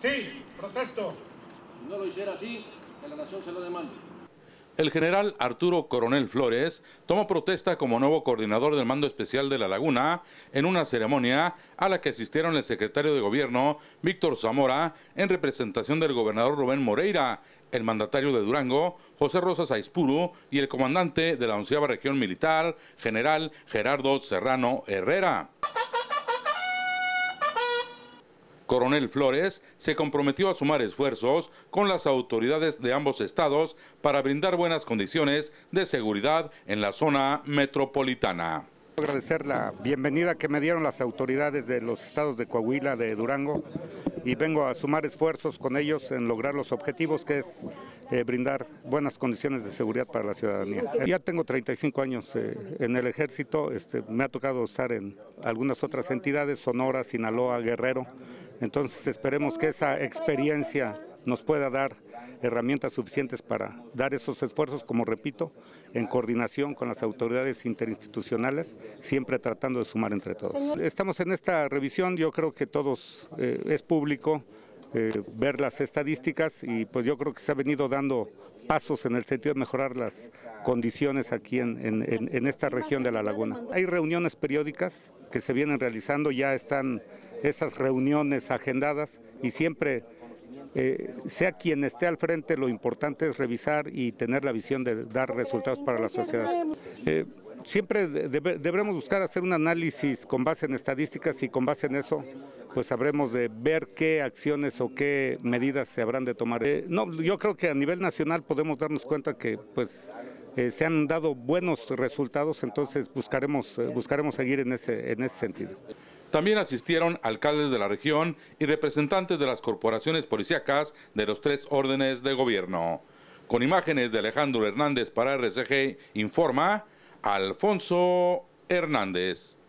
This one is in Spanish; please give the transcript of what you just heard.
Sí, protesto. no lo hiciera así, que la nación se lo demande. El general Arturo Coronel Flores tomó protesta como nuevo coordinador del Mando Especial de La Laguna en una ceremonia a la que asistieron el secretario de Gobierno Víctor Zamora en representación del gobernador Rubén Moreira, el mandatario de Durango José Rosas Saispuru y el comandante de la onceava región militar, general Gerardo Serrano Herrera. Coronel Flores se comprometió a sumar esfuerzos con las autoridades de ambos estados para brindar buenas condiciones de seguridad en la zona metropolitana. Agradecer la bienvenida que me dieron las autoridades de los estados de Coahuila, de Durango, y vengo a sumar esfuerzos con ellos en lograr los objetivos que es eh, brindar buenas condiciones de seguridad para la ciudadanía. Ya tengo 35 años eh, en el ejército, este, me ha tocado estar en algunas otras entidades, Sonora, Sinaloa, Guerrero, entonces esperemos que esa experiencia nos pueda dar herramientas suficientes para dar esos esfuerzos, como repito, en coordinación con las autoridades interinstitucionales, siempre tratando de sumar entre todos. Estamos en esta revisión, yo creo que todos eh, es público. Eh, ver las estadísticas y pues yo creo que se ha venido dando pasos en el sentido de mejorar las condiciones aquí en, en, en esta región de la laguna. Hay reuniones periódicas que se vienen realizando, ya están esas reuniones agendadas y siempre eh, sea quien esté al frente, lo importante es revisar y tener la visión de dar resultados para la sociedad. Eh, siempre debemos buscar hacer un análisis con base en estadísticas y con base en eso pues sabremos de ver qué acciones o qué medidas se habrán de tomar. Eh, no, yo creo que a nivel nacional podemos darnos cuenta que pues se han dado buenos resultados, entonces buscaremos, buscaremos seguir en ese, en ese sentido. También asistieron alcaldes de la región y representantes de las corporaciones policíacas de los tres órdenes de gobierno. Con imágenes de Alejandro Hernández para RCG, informa Alfonso Hernández.